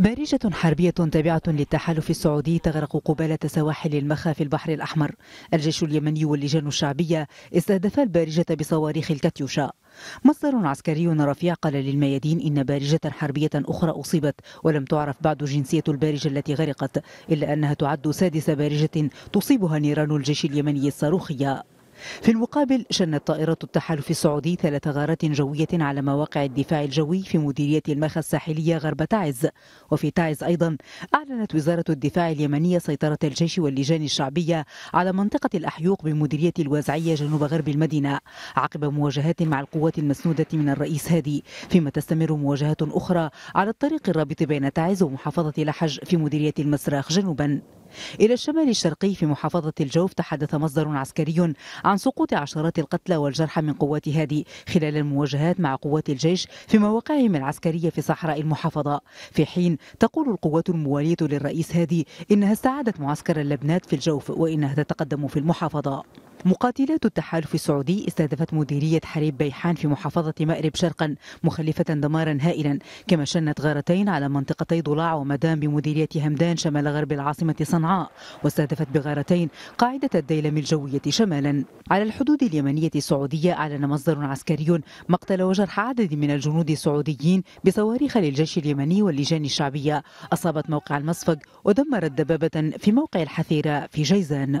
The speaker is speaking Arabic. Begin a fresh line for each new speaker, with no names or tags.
بارجة حربية تابعة للتحالف السعودي تغرق قبالة سواحل المخا في البحر الأحمر الجيش اليمني واللجان الشعبية استهدفا البارجة بصواريخ الكاتيوشا مصدر عسكري رفيع قال للميادين إن بارجة حربية أخرى أصيبت ولم تعرف بعد جنسية البارجة التي غرقت إلا أنها تعد سادس بارجة تصيبها نيران الجيش اليمني الصاروخية في المقابل شنت طائرة التحالف السعودي ثلاث غارات جوية على مواقع الدفاع الجوي في مديرية المخا الساحلية غرب تعز وفي تعز أيضا أعلنت وزارة الدفاع اليمنية سيطرة الجيش واللجان الشعبية على منطقة الأحيوق بمديرية الوازعية جنوب غرب المدينة عقب مواجهات مع القوات المسنودة من الرئيس هادي فيما تستمر مواجهات أخرى على الطريق الرابط بين تعز ومحافظة لحج في مديرية المسراخ جنوبا إلى الشمال الشرقي في محافظة الجوف تحدث مصدر عسكري عن سقوط عشرات القتلى والجرحى من قوات هادي خلال المواجهات مع قوات الجيش في مواقعهم العسكرية في صحراء المحافظة في حين تقول القوات الموالية للرئيس هادي إنها استعادت معسكر اللبنات في الجوف وإنها تتقدم في المحافظة مقاتلات التحالف السعودي استهدفت مديرية حريب بيحان في محافظة مأرب شرقا مخلفة دمارا هائلا كما شنت غارتين على منطقتي ضلاع ومدام بمديرية همدان شمال غرب العاصمة صنعاء واستهدفت بغارتين قاعدة الديلم الجوية شمالا على الحدود اليمنية السعودية أعلن مصدر عسكري مقتل وجرح عدد من الجنود السعوديين بصواريخ للجيش اليمني واللجان الشعبية أصابت موقع المصفق ودمرت دبابة في موقع الحثيرة في جيزان